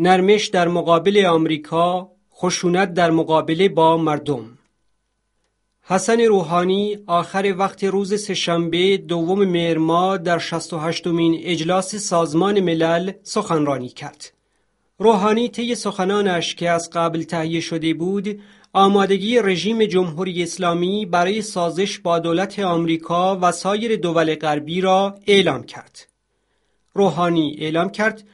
نرمش در مقابل آمریکا، خشونت در مقابله با مردم حسن روحانی آخر وقت روز سهشنبه دوم مهرما در 68 مین اجلاس سازمان ملل سخنرانی کرد. روحانی طی سخنانش که از قبل تهیه شده بود، آمادگی رژیم جمهوری اسلامی برای سازش با دولت آمریکا و سایر دول غربی را اعلام کرد. روحانی اعلام کرد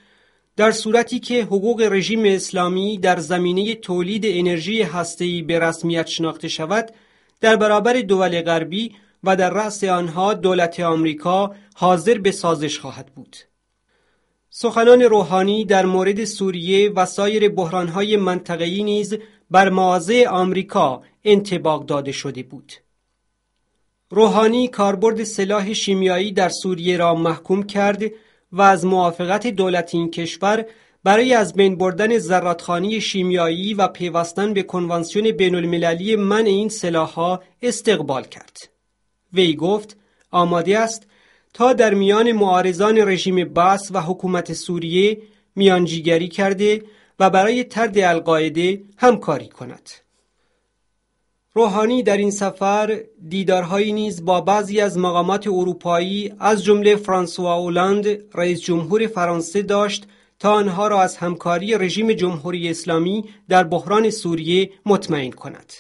در صورتی که حقوق رژیم اسلامی در زمینه تولید انرژی هسته‌ای به رسمیت شناخته شود در برابر دول غربی و در رأس آنها دولت آمریکا حاضر به سازش خواهد بود سخنان روحانی در مورد سوریه و سایر بحرانهای منطقه‌ای نیز بر مواضع آمریکا انتباق داده شده بود روحانی کاربرد سلاح شیمیایی در سوریه را محکوم کرد و از موافقت دولت این کشور برای از بین بردن زراتخانی شیمیایی و پیوستن به کنوانسیون بین المللی من این سلاحها استقبال کرد. وی گفت آماده است تا در میان معارضان رژیم بس و حکومت سوریه میانجیگری کرده و برای ترد القاعده همکاری کند. روحانی در این سفر دیدارهایی نیز با بعضی از مقامات اروپایی از جمله فرانسوا اولاند رئیس جمهور فرانسه داشت تا آنها را از همکاری رژیم جمهوری اسلامی در بحران سوریه مطمئن کند.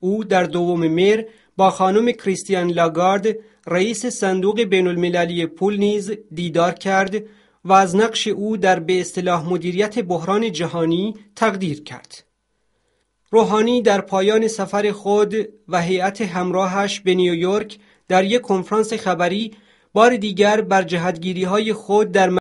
او در دوم مهر با خانم کریستیان لاگارد رئیس صندوق بین المللی پول نیز دیدار کرد و از نقش او در به اصطلاح مدیریت بحران جهانی تقدیر کرد. روحانی در پایان سفر خود و هیئت همراهش به نیویورک در یک کنفرانس خبری بار دیگر بر جهتگیری های خود در